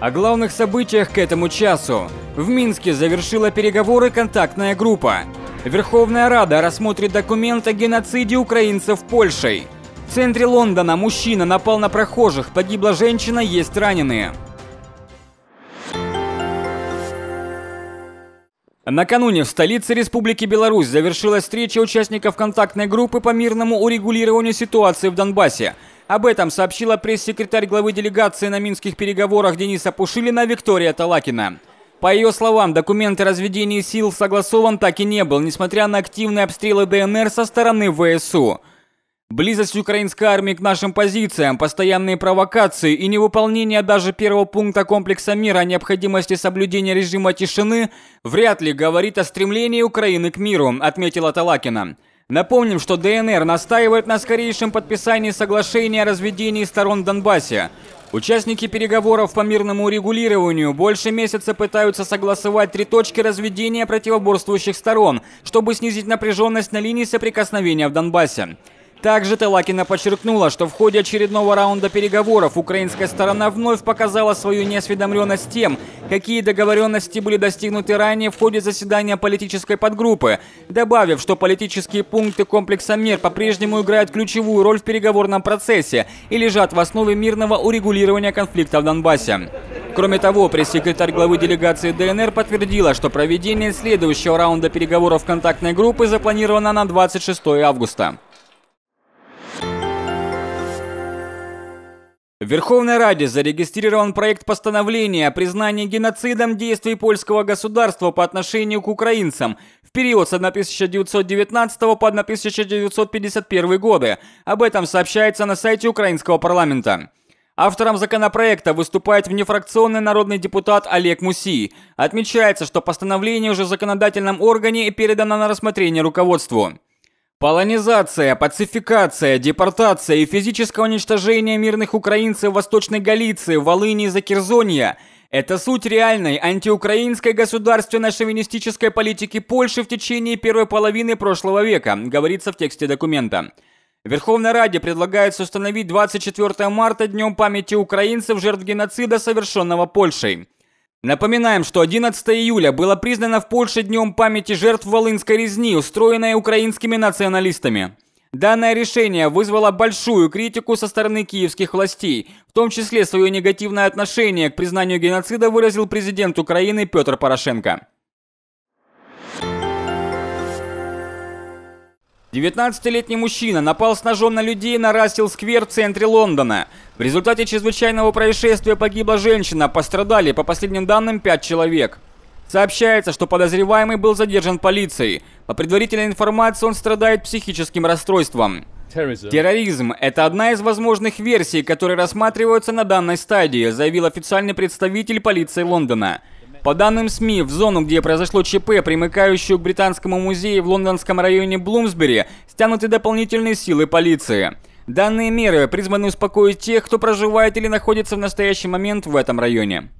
О главных событиях к этому часу. В Минске завершила переговоры контактная группа. Верховная Рада рассмотрит документ о геноциде украинцев Польшей. В центре Лондона мужчина напал на прохожих, погибла женщина, есть раненые. Накануне в столице Республики Беларусь завершилась встреча участников контактной группы по мирному урегулированию ситуации в Донбассе – об этом сообщила пресс-секретарь главы делегации на минских переговорах Дениса Пушилина Виктория Талакина. По ее словам, документ о разведении сил согласован так и не был, несмотря на активные обстрелы ДНР со стороны ВСУ. Близость украинской армии к нашим позициям, постоянные провокации и невыполнение даже первого пункта комплекса мира о необходимости соблюдения режима тишины вряд ли говорит о стремлении Украины к миру, отметила Талакина. Напомним, что ДНР настаивает на скорейшем подписании соглашения о разведении сторон в Донбассе. Участники переговоров по мирному урегулированию больше месяца пытаются согласовать три точки разведения противоборствующих сторон, чтобы снизить напряженность на линии соприкосновения в Донбассе. Также Талакина подчеркнула, что в ходе очередного раунда переговоров украинская сторона вновь показала свою неосведомленность тем, какие договоренности были достигнуты ранее в ходе заседания политической подгруппы, добавив, что политические пункты комплекса мер по-прежнему играют ключевую роль в переговорном процессе и лежат в основе мирного урегулирования конфликта в Донбассе. Кроме того, пресс-секретарь главы делегации ДНР подтвердила, что проведение следующего раунда переговоров контактной группы запланировано на 26 августа. В Верховной Раде зарегистрирован проект постановления о признании геноцидом действий польского государства по отношению к украинцам в период с 1919 по 1951 годы. Об этом сообщается на сайте украинского парламента. Автором законопроекта выступает внефракционный народный депутат Олег Муси. Отмечается, что постановление уже в законодательном органе передано на рассмотрение руководству. Полонизация, пацификация, депортация и физическое уничтожение мирных украинцев Восточной Галиции, Волыни и Закерзонья – это суть реальной антиукраинской государственной шовинистической политики Польши в течение первой половины прошлого века, говорится в тексте документа. Верховной Раде предлагается установить 24 марта Днем памяти украинцев жертв геноцида, совершенного Польшей. Напоминаем, что 11 июля было признано в Польше днем памяти жертв Волынской резни, устроенной украинскими националистами. Данное решение вызвало большую критику со стороны киевских властей. В том числе свое негативное отношение к признанию геноцида выразил президент Украины Петр Порошенко. 19-летний мужчина напал с ножом на людей на Рассел-сквер в центре Лондона. В результате чрезвычайного происшествия погибла женщина, пострадали, по последним данным, 5 человек. Сообщается, что подозреваемый был задержан полицией. По предварительной информации, он страдает психическим расстройством. Терроризм – это одна из возможных версий, которые рассматриваются на данной стадии, заявил официальный представитель полиции Лондона. По данным СМИ, в зону, где произошло ЧП, примыкающую к Британскому музею в лондонском районе Блумсбери, стянуты дополнительные силы полиции. Данные меры призваны успокоить тех, кто проживает или находится в настоящий момент в этом районе.